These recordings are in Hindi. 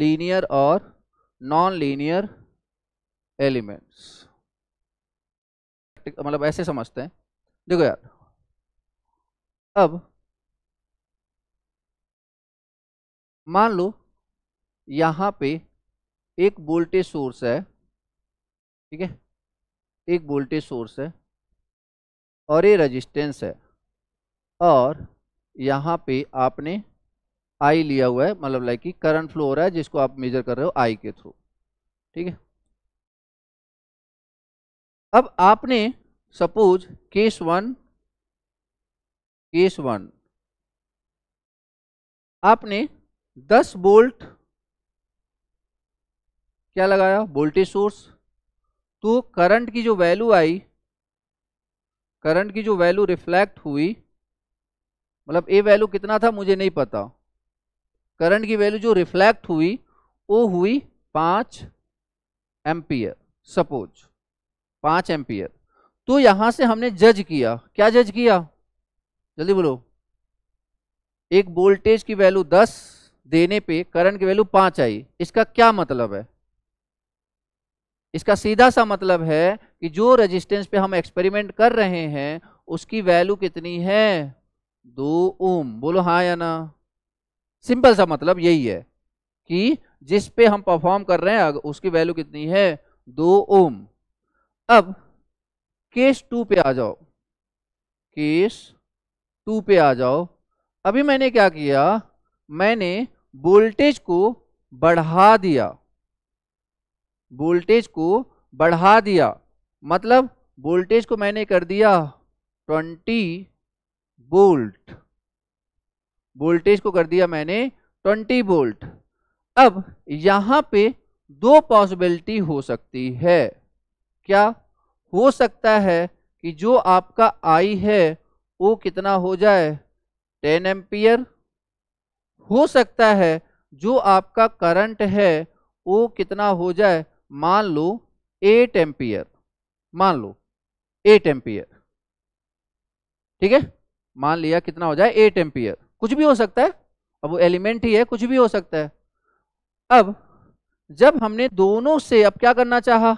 लीनियर और नॉन लीनियर एलिमेंट्स मतलब ऐसे समझते हैं देखो यार अब मान लो यहां पे एक वोल्टेज सोर्स है ठीक है एक वोल्टेज सोर्स है और ये रेजिस्टेंस है और यहाँ पे आपने आई लिया हुआ है मतलब लाइक कि करंट फ्लो हो रहा है जिसको आप मेजर कर रहे हो आई के थ्रू ठीक है अब आपने suppose case one case one आपने 10 बोल्ट क्या लगाया वोल्टेज सोर्स तो करंट की जो वैल्यू आई करंट की जो वैल्यू रिफ्लेक्ट हुई मतलब ए वैल्यू कितना था मुझे नहीं पता करंट की वैल्यू जो रिफ्लेक्ट हुई वो हुई पाँच एम्पियर सपोज पाँच एम्पियर तो यहाँ से हमने जज किया क्या जज किया जल्दी बोलो एक वोल्टेज की वैल्यू दस देने पे करंट की वैल्यू पांच आई इसका क्या मतलब है इसका सीधा सा मतलब है कि जो रेजिस्टेंस पे हम एक्सपेरिमेंट कर रहे हैं उसकी वैल्यू कितनी है दो ओम बोलो हाँ या ना सिंपल सा मतलब यही है कि जिस पे हम परफॉर्म कर रहे हैं उसकी वैल्यू कितनी है दो ओम अब केस टू पे आ जाओ केस टू पे आ जाओ अभी मैंने क्या किया मैंने वोल्टेज को बढ़ा दिया वोल्टेज को बढ़ा दिया मतलब वोल्टेज को मैंने कर दिया 20 वोल्ट वोल्टेज को कर दिया मैंने 20 वोल्ट अब यहां पे दो पॉसिबिलिटी हो सकती है क्या हो सकता है कि जो आपका आई है वो कितना हो जाए 10 एम्पियर हो सकता है जो आपका करंट है वो कितना हो जाए मान लो 8 एम्पियर मान लो 8 एम्पियर ठीक है मान लिया कितना हो जाए 8 एम्पियर कुछ भी हो सकता है अब वो एलिमेंट ही है कुछ भी हो सकता है अब जब हमने दोनों से अब क्या करना चाहा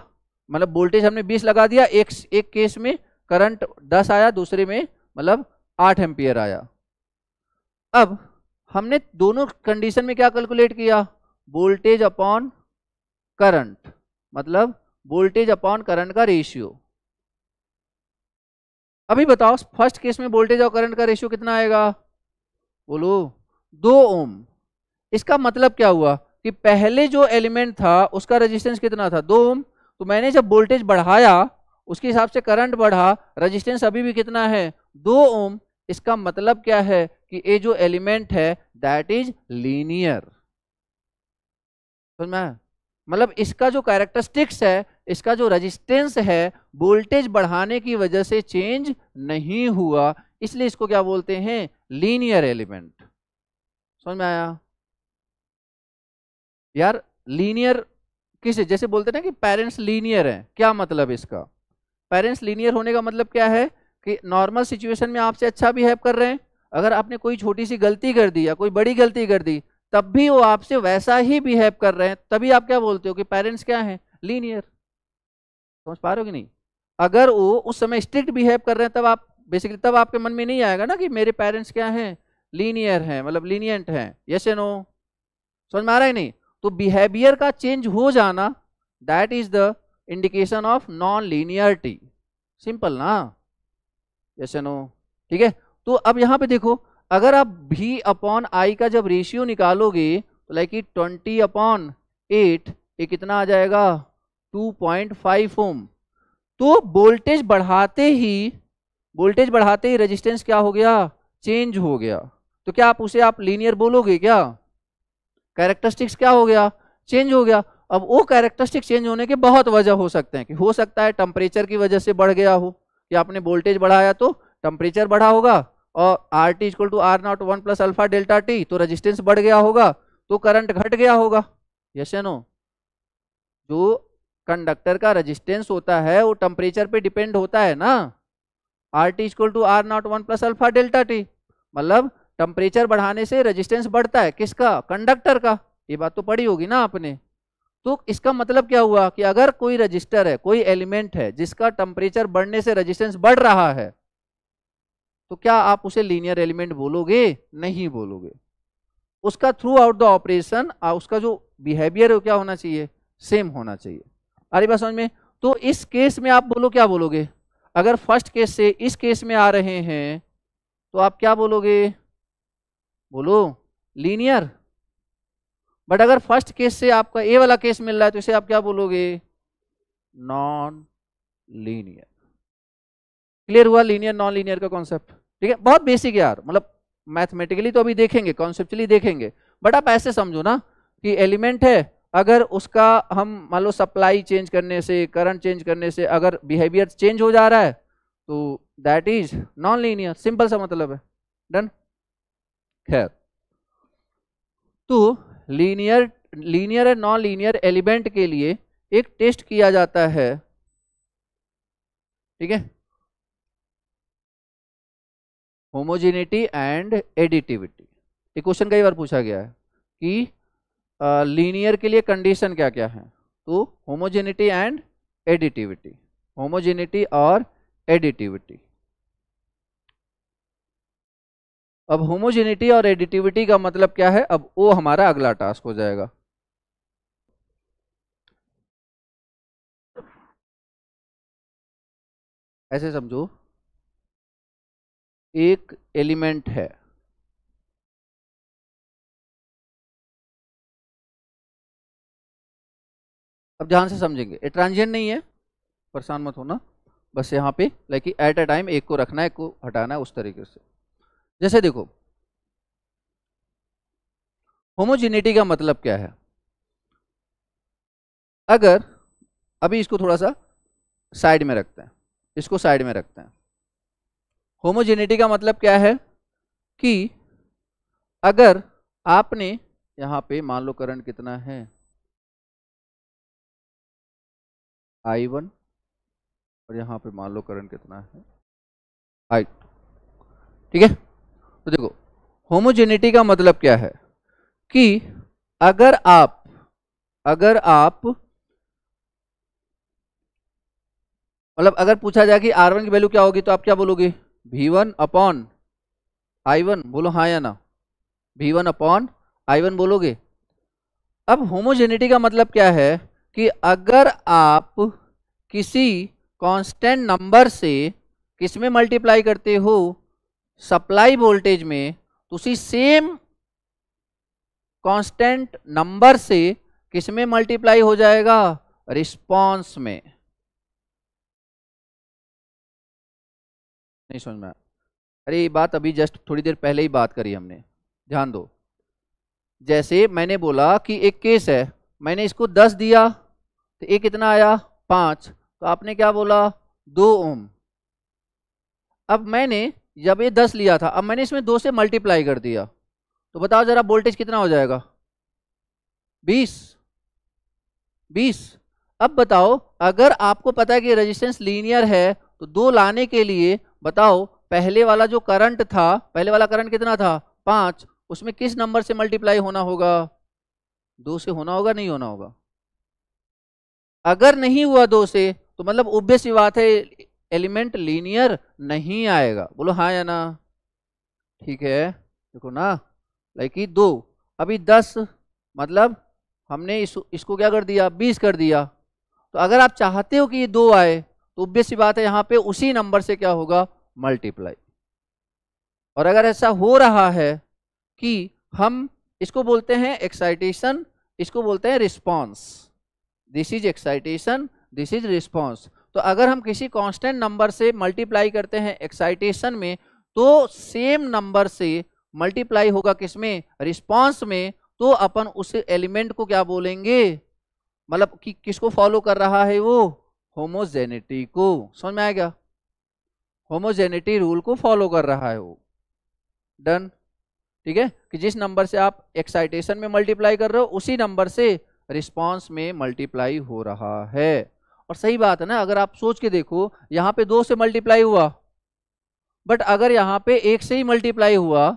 मतलब वोल्टेज हमने 20 लगा दिया एक एक केस में करंट 10 आया दूसरे में मतलब 8 एम्पियर आया अब हमने दोनों कंडीशन में क्या कैलकुलेट किया वोल्टेज अपॉन करंट मतलब वोल्टेज अपॉन करंट का रेशियो अभी बताओ फर्स्ट केस में वोल्टेज और करंट का रेशियो कितना आएगा बोलो दो ओम इसका मतलब क्या हुआ कि पहले जो एलिमेंट था उसका रेजिस्टेंस कितना था दो ओम तो मैंने जब वोल्टेज बढ़ाया उसके हिसाब से करंट बढ़ा रेजिस्टेंस अभी भी कितना है दो ओम इसका मतलब क्या है कि ये जो एलिमेंट है दैट इज लीनियर समझ में मतलब इसका जो कैरेक्टरिस्टिक्स है इसका जो रजिस्टेंस है वोल्टेज बढ़ाने की वजह से चेंज नहीं हुआ इसलिए इसको क्या बोलते हैं लीनियर एलिमेंट समझ में आया यार लीनियर किसे जैसे बोलते ना कि पेरेंट्स लीनियर हैं क्या मतलब इसका पेरेंट्स लीनियर होने का मतलब क्या है कि नॉर्मल सिचुएशन में आपसे अच्छा बिहेव कर रहे हैं अगर आपने कोई छोटी सी गलती कर दी या कोई बड़ी गलती कर दी तब भी वो आपसे वैसा ही बिहेव कर रहे हैं तभी आप क्या बोलते हो कि पेरेंट्स क्या हैं लीनियर समझ पा रहे हो कि नहीं अगर वो उस समय स्ट्रिक्ट बिहेव कर रहे हैं तब आप बेसिकली तब आपके मन में नहीं आएगा ना कि मेरे पेरेंट्स क्या हैं लीनियर हैं मतलब लीनियंट हैं यस ए नो समझ में आ रहा है नहीं तो बिहेवियर का चेंज हो जाना that is the indication of non linearity simple ना यस ए नो ठीक है तो अब यहां पे देखो अगर आप भी अपॉन आई का जब रेशियो निकालोगे तो लाइक ये ट्वेंटी अपॉन एट ये कितना आ जाएगा टू पॉइंट फाइव ओम तो वोल्टेज बढ़ाते ही वोल्टेज बढ़ाते ही रेजिस्टेंस क्या हो गया चेंज हो गया तो क्या आप उसे आप लीनियर बोलोगे क्या कैरेक्टरिस्टिक्स क्या हो गया चेंज हो गया अब वो कैरेक्टरिस्टिक चेंज होने के बहुत वजह हो सकते हैं कि हो सकता है टेम्परेचर की वजह से बढ़ गया हो कि आपने वोल्टेज बढ़ाया तो टेम्परेचर बढ़ा होगा और R T equal to R naught one plus alpha delta T तो रेजिस्टेंस बढ़ गया होगा तो करंट घट गया होगा यस नो जो कंडक्टर का रेजिस्टेंस होता है वो टेम्परेचर पे डिपेंड होता है ना R T equal to R naught one plus alpha delta T मतलब टेम्परेचर बढ़ाने से रेजिस्टेंस बढ़ता है किसका कंडक्टर का ये बात तो पड़ी होगी ना आपने तो इसका मतलब क्या हुआ कि अगर कोई रजिस्टर है कोई एलिमेंट है जिसका टेम्परेचर बढ़ने से रजिस्टेंस बढ़ रहा है तो क्या आप उसे लीनियर एलिमेंट बोलोगे नहीं बोलोगे उसका थ्रू आउट द ऑपरेशन उसका जो बिहेवियर है क्या होना चाहिए सेम होना चाहिए अरे बात समझ में तो इस केस में आप बोलो क्या बोलोगे अगर फर्स्ट केस से इस केस में आ रहे हैं तो आप क्या बोलोगे बोलो लीनियर बट अगर फर्स्ट केस से आपका ए वाला केस मिल रहा है तो इसे आप क्या बोलोगे नॉन लीनियर क्लियर हुआ लीनियर नॉन लीनियर का कॉन्सेप्ट ठीक है बहुत बेसिक यार मतलब मैथमेटिकली तो अभी देखेंगे कॉन्सेप्टली देखेंगे बट आप ऐसे समझो ना कि एलिमेंट है अगर उसका हम मान लो सप्लाई चेंज करने से करंट चेंज करने से अगर बिहेवियर चेंज हो जा रहा है तो that is non linear simple सा मतलब है डन खैर तो linear linear and non linear element के लिए एक टेस्ट किया जाता है ठीक है होमोजेनिटी एंड एडिटिविटी ये क्वेश्चन कई बार पूछा गया है कि लीनियर के लिए कंडीशन क्या क्या है तो होमोजेनिटी एंड एडिटिविटी होमोजेनिटी और एडिटिविटी अब होमोजेनिटी और एडिटिविटी का मतलब क्या है अब वो हमारा अगला टास्क हो जाएगा ऐसे समझो एक एलिमेंट है अब ध्यान से समझेंगे ए ट्रांजियन नहीं है परेशान मत होना बस यहां पे लाइक एट अ टाइम एक को रखना है एक को हटाना है उस तरीके से जैसे देखो होमोजिनिटी का मतलब क्या है अगर अभी इसको थोड़ा सा साइड में रखते हैं इसको साइड में रखते हैं होमोजेनिटी का मतलब क्या है कि अगर आपने यहां पे मान लो करंट कितना है आई वन और यहां पे मान लो करंट कितना है आई ठीक है तो देखो होमोजेनिटी का मतलब क्या है कि अगर आप अगर आप मतलब अगर पूछा जाए कि R1 की वैल्यू क्या होगी तो आप क्या बोलोगे भी वन अपॉन आई वन बोलो हाँ या ना भी वन अपॉन आई वन बोलोगे अब होमोजेनिटी का मतलब क्या है कि अगर आप किसी कांस्टेंट नंबर से किस में मल्टीप्लाई करते हो सप्लाई वोल्टेज में तो उसी सेम कांस्टेंट नंबर से किस में मल्टीप्लाई हो जाएगा रिस्पांस में नहीं समझ में अरे ये बात अभी जस्ट थोड़ी देर पहले ही बात करी हमने ध्यान दो जैसे मैंने बोला कि एक केस है मैंने इसको दस दिया तो एक कितना आया पाँच तो आपने क्या बोला दो ओम अब मैंने जब ये दस लिया था अब मैंने इसमें दो से मल्टीप्लाई कर दिया तो बताओ जरा वोल्टेज कितना हो जाएगा बीस बीस अब बताओ अगर आपको पता है कि रेजिस्टेंस लीनियर है तो दो लाने के लिए बताओ पहले वाला जो करंट था पहले वाला करंट कितना था पांच उसमें किस नंबर से मल्टीप्लाई होना होगा दो से होना होगा नहीं होना होगा अगर नहीं हुआ दो से तो मतलब उभ्य सी बात है एलिमेंट लीनियर नहीं आएगा बोलो हाँ या ना ठीक है देखो ना लाइक दो अभी दस मतलब हमने इस, इसको क्या कर दिया बीस कर दिया तो अगर आप चाहते हो कि ये दो आए तो ऑब्वियस सी बात है यहां पे उसी नंबर से क्या होगा मल्टीप्लाई और अगर ऐसा हो रहा है कि हम इसको बोलते हैं एक्साइटेशन इसको बोलते हैं response this is excitation this is response तो अगर हम किसी कांस्टेंट नंबर से मल्टीप्लाई करते हैं एक्साइटेशन में तो सेम नंबर से मल्टीप्लाई होगा किसमें रिस्पॉन्स में तो अपन उस एलिमेंट को क्या बोलेंगे मतलब कि किसको फॉलो कर रहा है वो होमोजेनिटी को समझ में आएगा होमोजेनिटी रूल को फॉलो कर रहा है वो डन ठीक है कि जिस नंबर से आप एक्साइटेशन में मल्टीप्लाई कर रहे हो उसी नंबर से रिस्पांस में मल्टीप्लाई हो रहा है और सही बात है ना अगर आप सोच के देखो यहां पे दो से मल्टीप्लाई हुआ बट अगर यहां पे एक से ही मल्टीप्लाई हुआ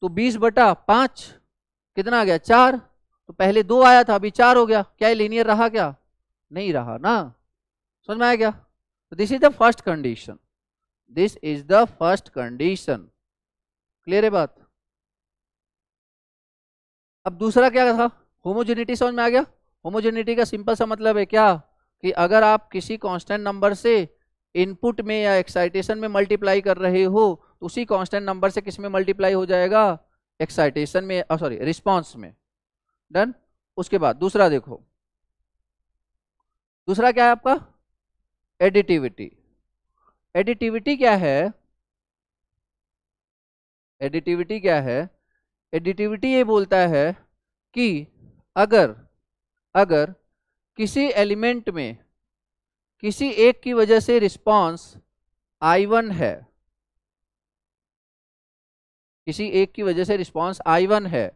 तो बीस बटा पांच कितना आ गया चार तो पहले दो आया था अभी चार हो गया क्या लीनियर रहा क्या नहीं रहा ना समझ में आया क्या this is the first condition this is the first condition clear है बात अब दूसरा क्या था होमोजेनिटी समझ में आ गया होमोजेनिटी का सिंपल सा मतलब है क्या कि अगर आप किसी कांस्टेंट नंबर से इनपुट में या एक्साइटेशन में मल्टीप्लाई कर रहे हो तो उसी कांस्टेंट नंबर से किस में मल्टीप्लाई हो जाएगा एक्साइटेशन में सॉरी रिस्पांस में डन उसके बाद दूसरा देखो दूसरा क्या है आपका एडिटिविटी एडिटिविटी क्या है एडिटिविटी क्या है एडिटिविटी ये बोलता है कि अगर अगर किसी एलिमेंट में किसी एक की वजह से रिस्पांस आई वन है किसी एक की वजह से रिस्पांस आई वन है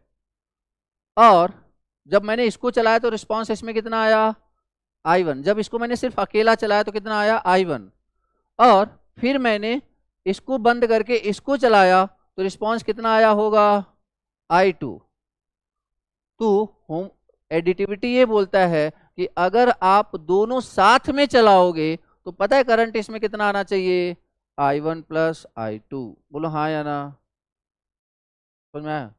और जब मैंने इसको चलाया तो रिस्पांस इसमें कितना आया आई वन जब इसको मैंने सिर्फ अकेला चलाया तो कितना आया आई वन और फिर मैंने इसको बंद करके इसको चलाया तो रिस्पॉन्स कितना आया होगा आई टू तो होम एडिटिविटी ये बोलता है कि अगर आप दोनों साथ में चलाओगे तो पता है करंट इसमें कितना आना चाहिए I one plus I two बोलो हाँ या ना समझ में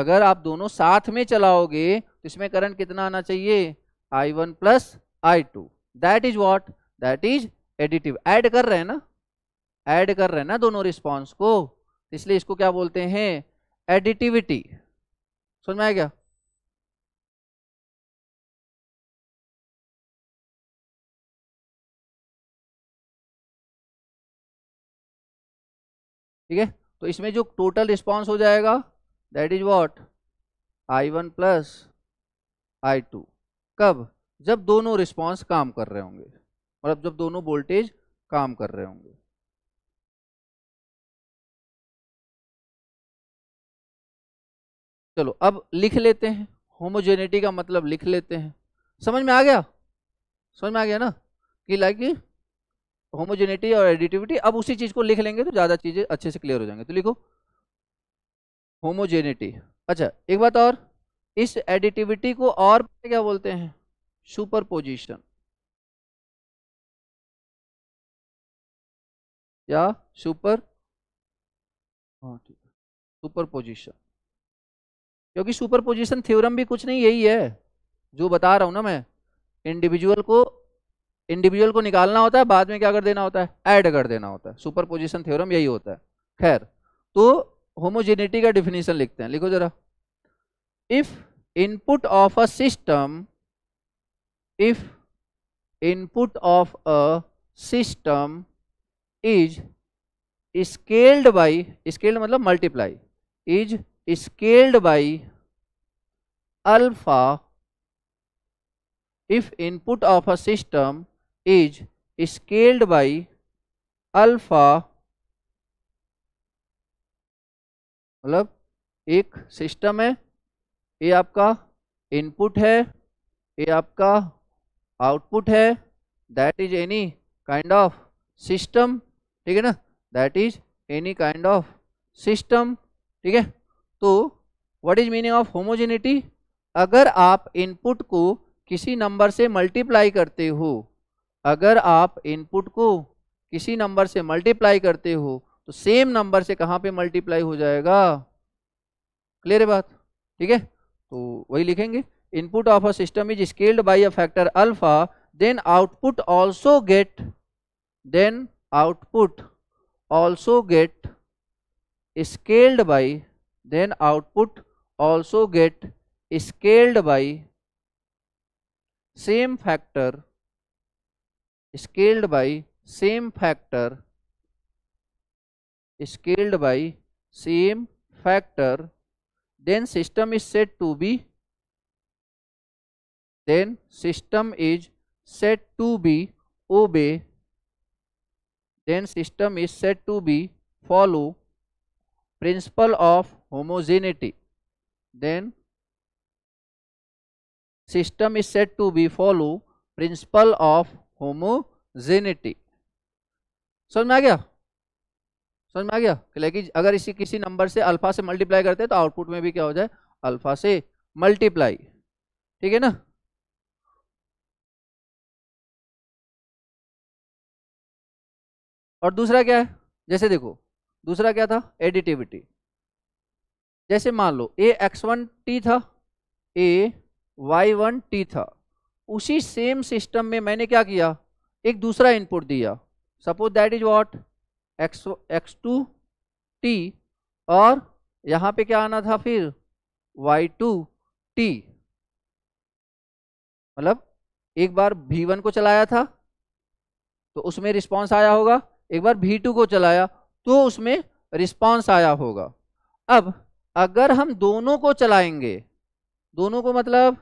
अगर आप दोनों साथ में चलाओगे तो इसमें करंट कितना आना चाहिए I one plus I two that is what that is additive add कर रहे हैं ना एड कर रहे हैं ना दोनों रिस्पॉन्स को इसलिए इसको क्या बोलते हैं एडिटिविटी समझ में आया क्या ठीक है तो इसमें जो टोटल रिस्पॉन्स हो जाएगा that is what I one plus I two कब जब दोनों रिस्पॉन्स काम कर रहे होंगे और अब जब दोनों वोल्टेज काम कर रहे होंगे चलो अब लिख लेते हैं होमोजेनिटी का मतलब लिख लेते हैं समझ में आ गया समझ में आ गया ना कि लाइक होमोजेनिटी और एडिटिविटी अब उसी चीज को लिख लेंगे तो ज़्यादा चीज़ें अच्छे से क्लियर हो जाएंगे तो लिखो होमोजेनिटी अच्छा एक बात और इस एडिटिविटी को और क्या बोलते हैं सुपर पोजिशन या सुपर हाँ ठीक है सुपर पोजिशन क्योंकि सुपर पोजिशन थ्योरम भी कुछ नहीं यही है जो बता रहा हूं ना मैं इंडिविजुअल को इंडिविजुअल को निकालना होता है बाद में क्या कर देना होता है ऐड कर देना होता है सुपर पोजिशन थ्योरम यही होता है खैर तो होमोजेनिटी का डिफिनीशन लिखते हैं लिखो जरा if input of a system if input of a system is scaled by scaled मतलब multiply is scaled by alpha if input of a system is scaled by alpha मतलब एक सिस्टम है ये आपका इनपुट है ये आपका आउटपुट है that is any kind of system ठीक है ना that is any kind of system ठीक है तो what is meaning of homogeneity अगर आप इनपुट को किसी नंबर से मल्टीप्लाई करते हो अगर आप इनपुट को किसी नंबर से मल्टीप्लाई करते हो तो सेम नंबर से कहाँ पे मल्टीप्लाई हो जाएगा क्लियर है बात ठीक है तो वही लिखेंगे input of a system is scaled by a factor alpha then output also get then output also get scaled by then output also get scaled by same factor scaled by same factor scaled by same factor then system is said to be then system is said to be obey then system is said to be follow principle of homogeneity then system is said to be follow principle of homogeneity समझ में आ गया समझ में आ गया लेकिन अगर इसी किसी नंबर से अल्फा से मल्टीप्लाई करते हैं तो आउटपुट में भी क्या हो जाए अल्फा से मल्टीप्लाई ठीक है ना और दूसरा क्या है जैसे देखो दूसरा क्या था एडिटिविटी जैसे मान लो ए एक्स वन टी था ए वाई वन टी था उसी सेम सिस्टम में मैंने क्या किया एक दूसरा इनपुट दिया suppose that is what X X two T और यहाँ पे क्या आना था फिर वाई टू टी मतलब एक बार भी वन को चलाया था तो उसमें रिस्पांस आया होगा एक बार भी टू को चलाया तो उसमें रिस्पांस आया होगा अब अगर हम दोनों को चलाएंगे दोनों को मतलब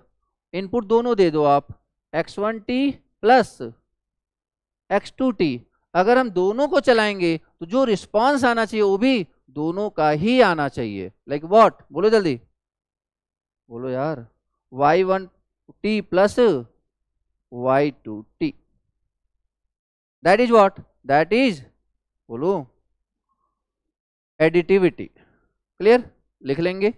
इनपुट दोनों दे दो आप X one T plus X two T अगर हम दोनों को चलाएंगे तो जो रिस्पॉन्स आना चाहिए वो भी दोनों का ही आना चाहिए लाइक वॉट बोलो जल्दी बोलो यार Y one T plus Y two T that is what that is बोलो एडिटिविटी क्लियर लिख लेंगे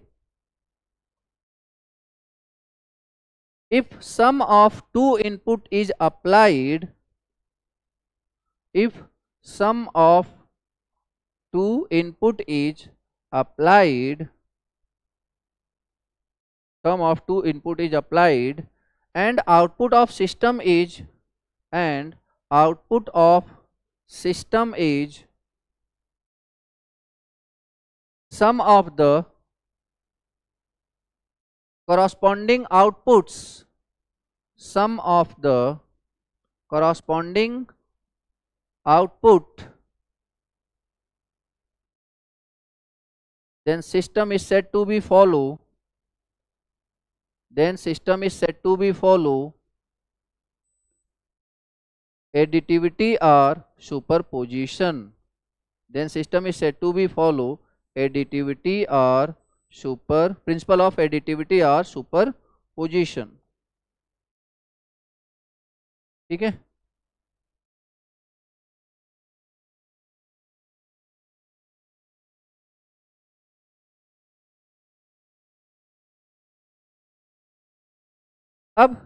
if sum of two input is applied if sum of two input is applied sum of two input is applied and output of system is and output of system is sum of the corresponding outputs sum of the corresponding output then system is said to be follow then system is said to be follow additivity or superposition then system is said to be follow additivity or super principle of additivity or superposition ठीक है अब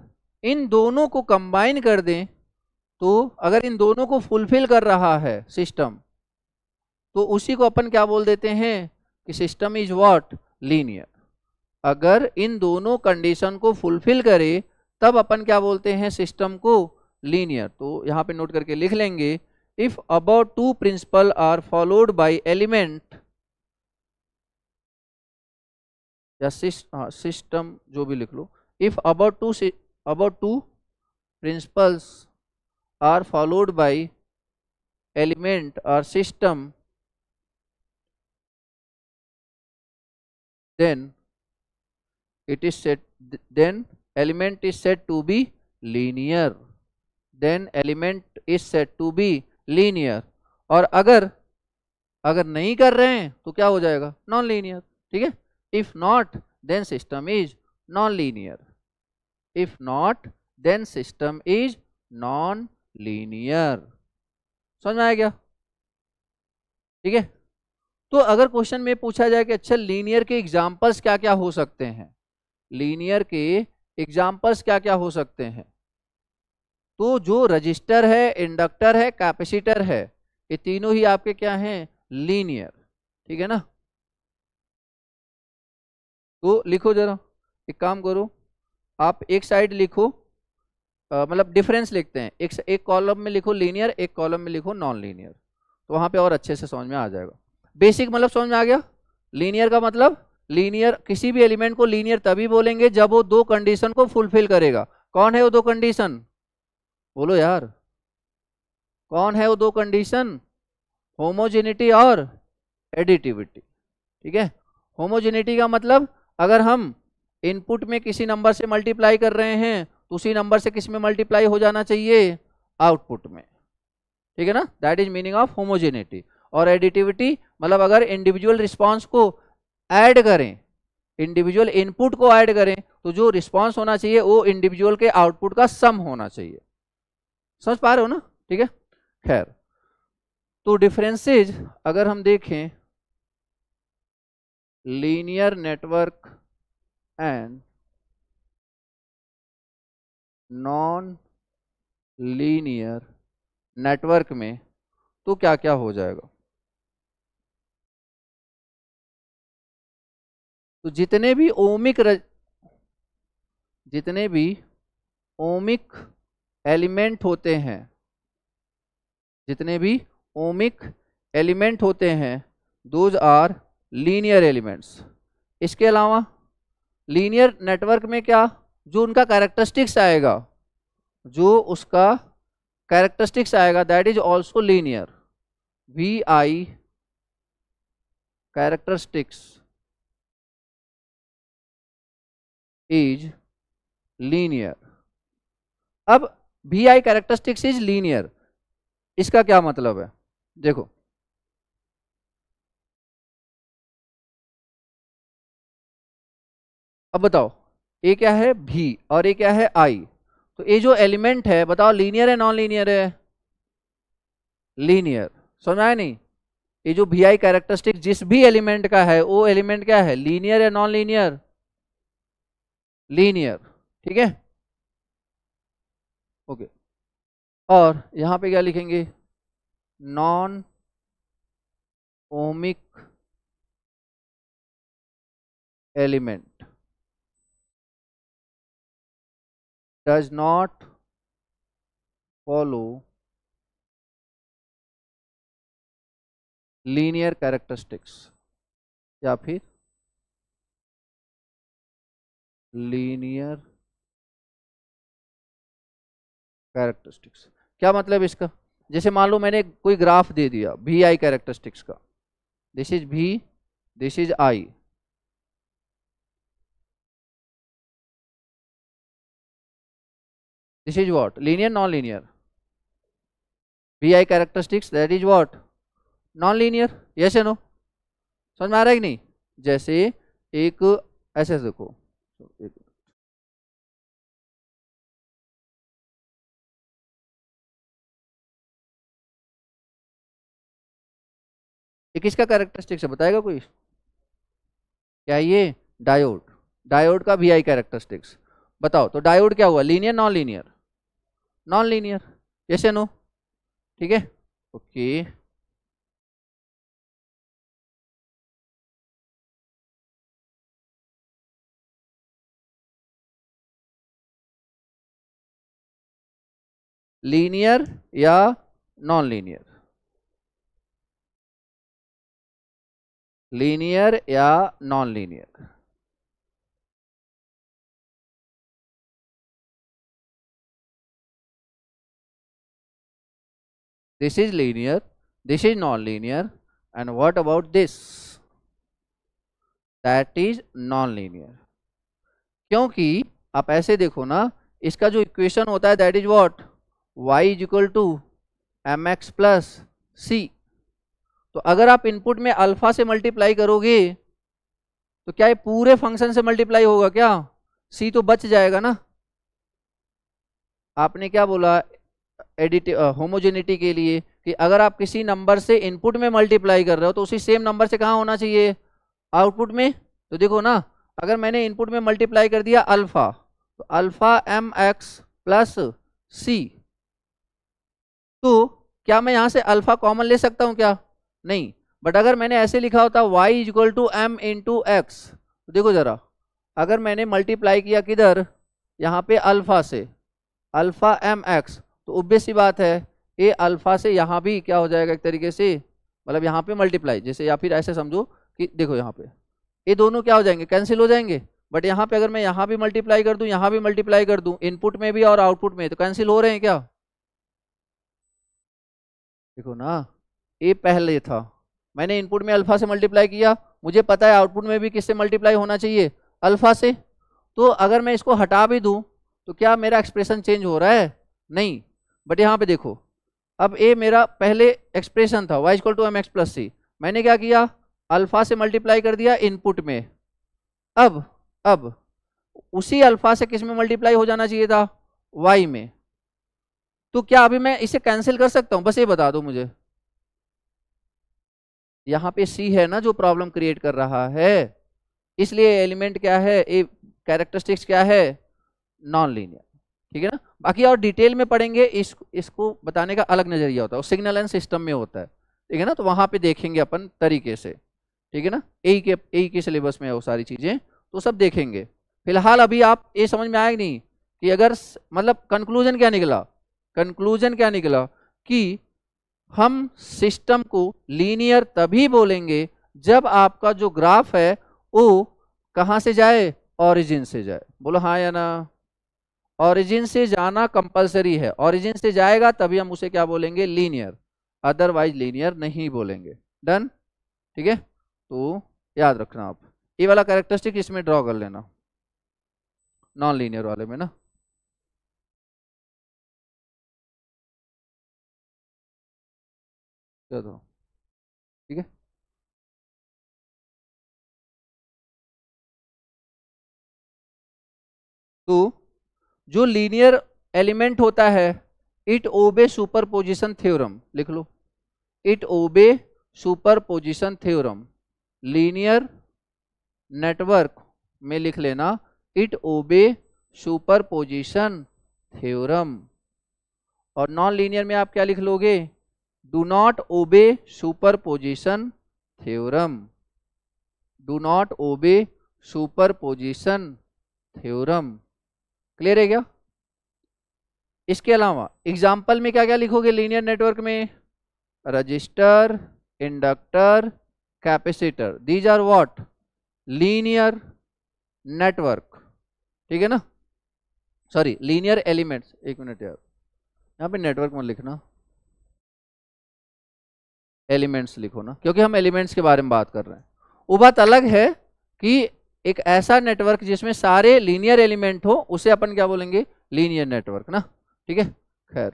इन दोनों को कंबाइन कर दें तो अगर इन दोनों को फुलफिल कर रहा है सिस्टम तो उसी को अपन क्या बोल देते हैं कि सिस्टम इज व्हाट लीनियर अगर इन दोनों कंडीशन को फुलफिल करे तब अपन क्या बोलते हैं सिस्टम को लीनियर तो यहाँ पे नोट करके लिख लेंगे if about two principle are followed by element या सिस्टम हाँ, जो भी लिख लो if above two above two principles are followed by element or system then it is said then element is said to be linear then element is said to be linear और अगर अगर नहीं कर रहे हैं तो क्या हो जाएगा नॉन लीनियर ठीक है if not then system is non linear if not then system is non linear समझ में आया क्या ठीक है तो अगर क्वेश्चन में पूछा जाए कि अच्छा लीनियर के एग्जाम्पल्स क्या क्या हो सकते हैं लीनियर के एग्जाम्पल्स क्या क्या हो सकते हैं तो जो रजिस्टर है इंडक्टर है कैपेसिटर है ये तीनों ही आपके क्या हैं लीनियर ठीक है ना तो लिखो जरा एक काम करो आप एक साइड लिखो मतलब डिफरेंस लिखते हैं एक एक कॉलम में लिखो लीनियर एक कॉलम में लिखो नॉन लीनियर तो वहाँ पे और अच्छे से समझ में आ जाएगा बेसिक मतलब समझ में आ गया लीनियर का मतलब लीनियर किसी भी एलिमेंट को लीनियर तभी बोलेंगे जब वो दो कंडीशन को फुलफिल करेगा कौन है वो दो कंडीशन बोलो यार कौन है वो दो कंडीशन होमोजेनिटी और एडिटिविटी ठीक है होमोजेनिटी का मतलब अगर हम इनपुट में किसी नंबर से मल्टीप्लाई कर रहे हैं तो उसी नंबर से किस में मल्टीप्लाई हो जाना चाहिए आउटपुट में ठीक है ना that is meaning of homogeneity और एडिटिविटी मतलब अगर इंडिविजुअल रिस्पॉन्स को ऐड करें इंडिविजुअल इनपुट को ऐड करें तो जो रिस्पॉन्स होना चाहिए वो इंडिविजुअल के आउटपुट का सम होना चाहिए समझ पा रहे हो ना ठीक है खैर तो डिफरेंसेज अगर हम देखें linear network and non linear network में तो क्या क्या हो जाएगा तो जितने भी ओमिक रज... जितने भी ओमिक एलिमेंट होते हैं जितने भी ओमिक एलिमेंट होते हैं दोज आर लीनियर एलिमेंट्स इसके अलावा लीनियर नेटवर्क में क्या जो उनका कैरेक्टरिस्टिक्स आएगा जो उसका कैरेक्टरिस्टिक्स आएगा that is also linear V I characteristics is linear अब V I characteristics is linear इसका क्या मतलब है देखो अब बताओ ए क्या है भी और ए क्या है आई तो ये जो एलिमेंट है बताओ लीनियर है नॉन लीनियर है लीनियर समझ नहीं ये जो भी आई कैरेक्टरिस्टिक जिस भी एलिमेंट का है वो एलिमेंट क्या है लीनियर या नॉन लीनियर लीनियर ठीक है ओके और यहां पे क्या लिखेंगे non ohmic element does not follow linear characteristics या फिर लीनियर कैरेक्टरिस्टिक्स क्या मतलब इसका जैसे मान लो मैंने कोई ग्राफ दे दिया वी आई कैरेक्टरिस्टिक्स का this is V this is I this is what linear non-linear vi characteristics that is what non-linear yes या नो समझ में आ रहा है कि नहीं जैसे एक ऐसे देखो एक किसका कैरेक्टरिस्टिक्स है बताएगा कोई क्या ये डायोड डायोड का वी आई कैरेक्टरिस्टिक्स बताओ तो डायोड क्या हुआ linear non linear non linear yes no ठीक है ओके लीनियर या नॉन लीनियर लीनियर या non linear this is linear this is non-linear and what about this that is non-linear kyunki aap aise dekho na iska jo equation hota hai that is what y is equal to mx plus c तो अगर आप इनपुट में अल्फा से मल्टीप्लाई करोगे तो क्या ये पूरे फंक्शन से मल्टीप्लाई होगा क्या सी तो बच जाएगा ना आपने क्या बोला एडिटिव होमोजेनिटी के लिए कि अगर आप किसी नंबर से इनपुट में मल्टीप्लाई कर रहे हो तो उसी सेम नंबर से कहाँ होना चाहिए आउटपुट में तो देखो ना अगर मैंने इनपुट में मल्टीप्लाई कर दिया अल्फ़ा तो alpha M X plus C तो क्या मैं यहाँ से अल्फ़ा कॉमन ले सकता हूँ क्या नहीं बट अगर मैंने ऐसे लिखा होता Y equal to M two X तो देखो ज़रा अगर मैंने मल्टीप्लाई किया किधर यहाँ पे अल्फ़ा से अल्फ़ा एम एक्स तो उब्बे सी बात है ए अल्फ़ा से यहाँ भी क्या हो जाएगा एक तरीके से मतलब यहाँ पे मल्टीप्लाई जैसे या फिर ऐसे समझो कि देखो यहाँ पे ये दोनों क्या हो जाएंगे कैंसिल हो जाएंगे बट यहाँ पे अगर मैं यहाँ भी मल्टीप्लाई कर दूँ यहाँ भी मल्टीप्लाई कर दूँ इनपुट में भी और आउटपुट में तो कैंसिल हो रहे हैं क्या देखो ना ए पहले था मैंने इनपुट में अल्फ़ा से मल्टीप्लाई किया मुझे पता है आउटपुट में भी किससे मल्टीप्लाई होना चाहिए अल्फ़ा से तो अगर मैं इसको हटा भी दूँ तो क्या मेरा एक्सप्रेशन चेंज हो रहा है नहीं बट यहाँ पे देखो अब ए मेरा पहले एक्सप्रेशन था Y equal to M X plus C मैंने क्या किया अल्फा से मल्टीप्लाई कर दिया इनपुट में अब अब उसी अल्फा से किस में मल्टीप्लाई हो जाना चाहिए था वाई में तो क्या अभी मैं इसे कैंसिल कर सकता हूँ बस ये बता दो मुझे यहाँ पे सी है ना जो प्रॉब्लम क्रिएट कर रहा है इसलिए एलिमेंट क्या है ए कैरेक्टरिस्टिक्स क्या है नॉन लीनियर ठीक है ना बाकी और डिटेल में पढ़ेंगे इस इसको बताने का अलग नजरिया होता है सिग्नल एंड सिस्टम में होता है ठीक है ना तो वहाँ पे देखेंगे अपन तरीके से ठीक है ना यही के यही के सिलेबस में है वो सारी चीज़ें तो सब देखेंगे फिलहाल अभी आप ये समझ में आए नहीं कि अगर मतलब कंक्लूजन क्या निकला कंक्लूजन क्या निकला कि हम सिस्टम को लीनियर तभी बोलेंगे जब आपका जो ग्राफ है वो कहाँ से जाए ऑरिजिन से जाए बोलो हाँ या ना ऑरिजिन से जाना कंपलसरी है ऑरिजिन से जाएगा तभी हम उसे क्या बोलेंगे लीनियर अदरवाइज लीनियर नहीं बोलेंगे डन ठीक है तो याद रखना आप ये वाला कैरेक्टरिस्टिक इसमें ड्रॉ कर लेना नॉन लीनियर वाले में ना चलो ठीक है तो जो लीनियर एलिमेंट होता है it obey superposition theorem लिख लो it obey superposition theorem linear network में लिख लेना it obey superposition theorem और नॉन लीनियर में आप क्या लिख लोगे do not obey superposition theorem do not obey superposition theorem clear है क्या इसके अलावा एग्जाम्पल में क्या क्या लिखोगे लीनियर नेटवर्क में resistor inductor capacitor these are what linear network ठीक है ना सॉरी लीनियर एलिमेंट्स एक मिनट यार यहाँ पे नेटवर्क मत लिखना एलिमेंट्स लिखो ना क्योंकि हम एलिमेंट्स के बारे में बात कर रहे हैं वो बात अलग है कि एक ऐसा नेटवर्क जिसमें सारे लीनियर एलिमेंट हो उसे अपन क्या बोलेंगे लीनियर नेटवर्क ना ठीक है खैर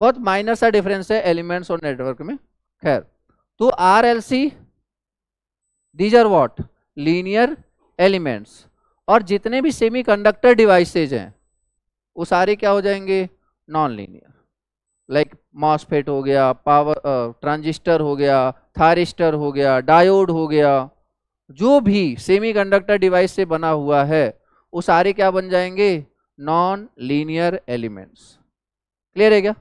बहुत माइनर सा डिफरेंस है एलिमेंट्स और नेटवर्क में खैर तो R L C these are what linear elements और जितने भी सेमीकंडक्टर डिवाइसेज हैं वो सारे क्या हो जाएंगे नॉन लीनियर लाइक मॉसफेट हो गया पावर ट्रांजिस्टर uh, हो गया थारिस्टर हो गया डायोड हो गया जो भी सेमीकंडक्टर डिवाइस से बना हुआ है वो सारे क्या बन जाएंगे नॉन लीनियर एलिमेंट्स क्लियर है क्या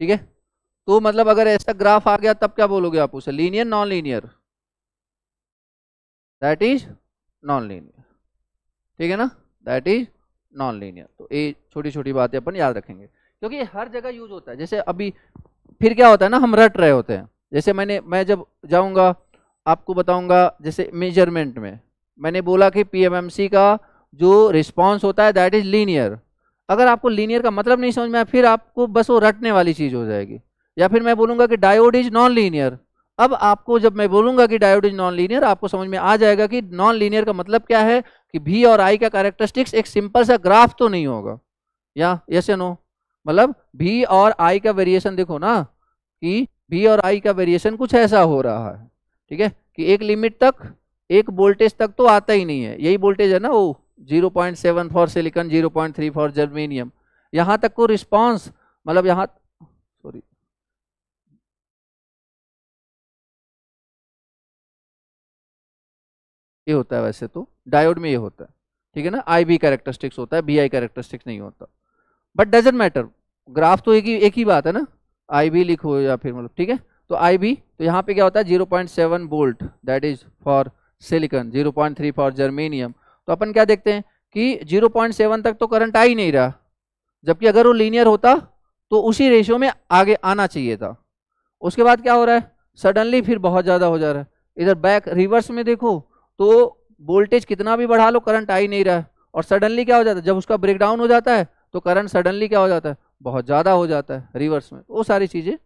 ठीक है तो मतलब अगर ऐसा ग्राफ आ गया तब क्या बोलोगे आप उसे linear non linear that is non linear ठीक है ना दैट इज नॉन लीनियर तो ये छोटी छोटी बातें अपन याद रखेंगे क्योंकि हर जगह यूज होता है जैसे अभी फिर क्या होता है ना हम रट रहे होते हैं जैसे मैंने मैं जब जाऊंगा आपको बताऊंगा जैसे मेजरमेंट में मैंने बोला कि पीएमएमसी का जो रिस्पॉन्स होता है दैट इज लीनियर अगर आपको लीनियर का मतलब नहीं समझ में आया फिर आपको बस वो रटने वाली चीज़ हो जाएगी या फिर मैं बोलूँगा कि डायोड इज नॉन लीनियर अब आपको जब मैं बोलूंगा कि डायोड इज नॉन लीनियर आपको समझ में आ जाएगा कि नॉन लीनियर का मतलब क्या है कि भी और आई का कैरेक्टरिस्टिक्स एक सिंपल सा ग्राफ तो नहीं होगा या यस या नो मतलब भी और आई का वेरिएशन देखो ना कि भी और आई का वेरिएशन कुछ ऐसा हो रहा है ठीक है कि एक लिमिट तक एक वोल्टेज तक तो आता ही नहीं है यही वोल्टेज है ना वो zero point seven for silicon zero point three for germanium यहाँ तक को रिस्पॉन्स मतलब यहाँ ये होता है वैसे तो डायोड में ये होता है ठीक है ना आई बी कैरेक्टरिस्टिक्स होता है बी आई कैरेक्टरिस्टिक्स नहीं होता बट डजेंट मैटर ग्राफ तो एक ही एक ही बात है ना आई बी लिखो या फिर मतलब ठीक है तो आई बी तो यहाँ पे क्या होता है zero point seven volt that is for silicon zero point three for germanium तो अपन क्या देखते हैं कि जीरो पॉइंट सेवन तक तो करंट आ ही नहीं रहा जबकि अगर वो लीनियर होता तो उसी रेशियो में आगे आना चाहिए था उसके बाद क्या हो रहा है सडनली फिर बहुत ज़्यादा हो जा रहा है इधर बैक रिवर्स में देखो तो वोल्टेज कितना भी बढ़ा लो करंट आ ही नहीं रहा है और सडनली क्या हो जाता है जब उसका ब्रेक डाउन हो जाता है तो करंट सडनली क्या हो जाता है बहुत ज़्यादा हो जाता है रिवर्स में वो सारी चीज़ें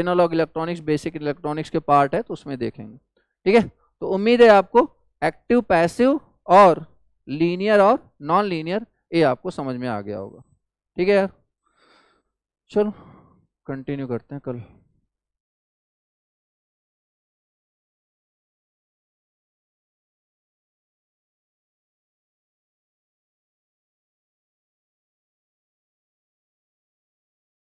एनोलॉग इलेक्ट्रॉनिक्स बेसिक इलेक्ट्रॉनिक्स के पार्ट है तो उसमें देखेंगे ठीक है तो उम्मीद है आपको एक्टिव पैसिव और लीनियर और नॉन लीनियर ये आपको समझ में आ गया होगा ठीक है यार चलो कंटिन्यू करते हैं कल